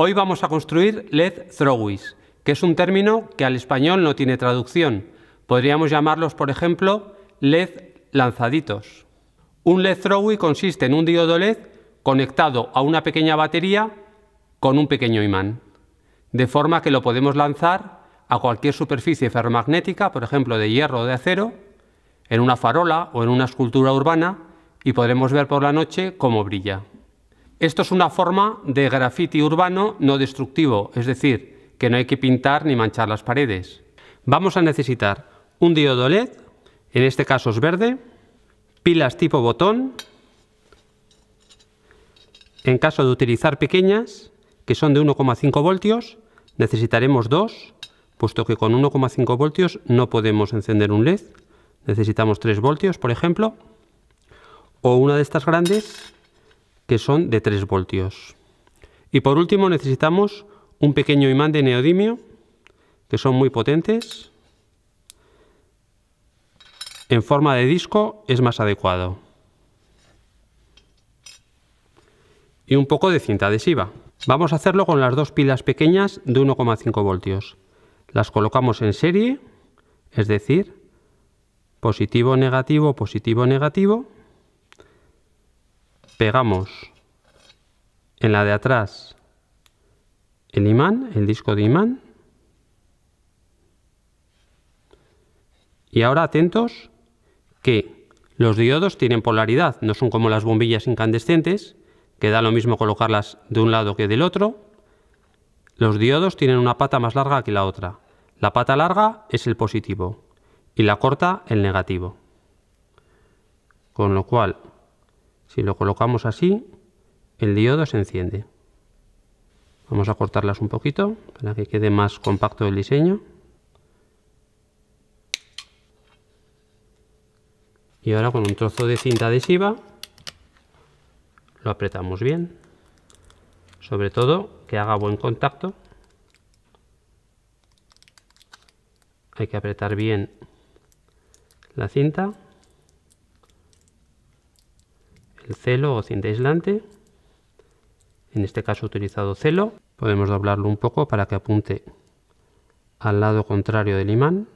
Hoy vamos a construir LED throwies, que es un término que al español no tiene traducción. Podríamos llamarlos, por ejemplo, LED lanzaditos. Un LED throwy consiste en un diodo LED conectado a una pequeña batería con un pequeño imán, de forma que lo podemos lanzar a cualquier superficie ferromagnética, por ejemplo de hierro o de acero, en una farola o en una escultura urbana y podremos ver por la noche cómo brilla. Esto es una forma de grafiti urbano no destructivo, es decir, que no hay que pintar ni manchar las paredes. Vamos a necesitar un diodo LED, en este caso es verde, pilas tipo botón, en caso de utilizar pequeñas, que son de 1,5 voltios, necesitaremos dos, puesto que con 1,5 voltios no podemos encender un LED. Necesitamos 3 voltios, por ejemplo, o una de estas grandes que son de 3 voltios. Y por último necesitamos un pequeño imán de neodimio, que son muy potentes. En forma de disco es más adecuado. Y un poco de cinta adhesiva. Vamos a hacerlo con las dos pilas pequeñas de 1,5 voltios. Las colocamos en serie, es decir, positivo, negativo, positivo, negativo pegamos en la de atrás el imán, el disco de imán. Y ahora atentos que los diodos tienen polaridad, no son como las bombillas incandescentes, que da lo mismo colocarlas de un lado que del otro. Los diodos tienen una pata más larga que la otra. La pata larga es el positivo y la corta el negativo. Con lo cual si lo colocamos así, el diodo se enciende. Vamos a cortarlas un poquito para que quede más compacto el diseño. Y ahora con un trozo de cinta adhesiva lo apretamos bien. Sobre todo que haga buen contacto. Hay que apretar bien la cinta el celo o cinta aislante. En este caso he utilizado celo. Podemos doblarlo un poco para que apunte al lado contrario del imán.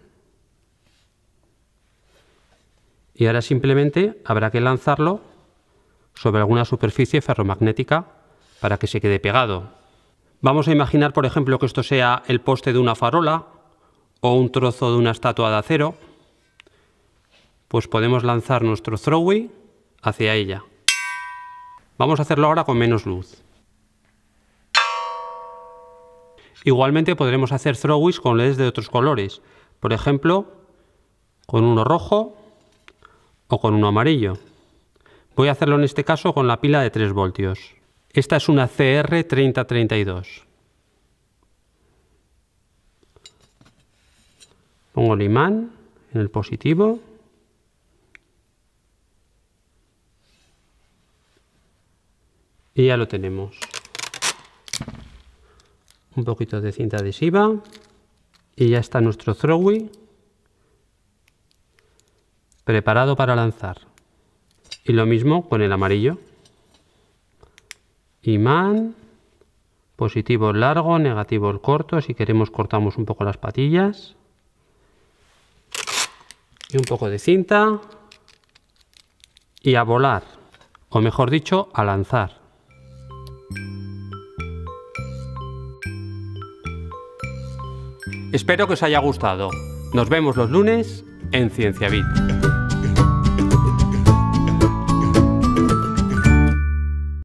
Y ahora simplemente habrá que lanzarlo sobre alguna superficie ferromagnética para que se quede pegado. Vamos a imaginar, por ejemplo, que esto sea el poste de una farola o un trozo de una estatua de acero. Pues podemos lanzar nuestro throwaway hacia ella. Vamos a hacerlo ahora con menos luz. Igualmente podremos hacer throwies con LEDs de otros colores, por ejemplo, con uno rojo o con uno amarillo. Voy a hacerlo en este caso con la pila de 3 voltios. Esta es una CR3032. Pongo el imán en el positivo. y ya lo tenemos un poquito de cinta adhesiva y ya está nuestro throwy preparado para lanzar y lo mismo con el amarillo imán positivo largo negativo corto si queremos cortamos un poco las patillas y un poco de cinta y a volar o mejor dicho a lanzar Espero que os haya gustado. Nos vemos los lunes en Bit.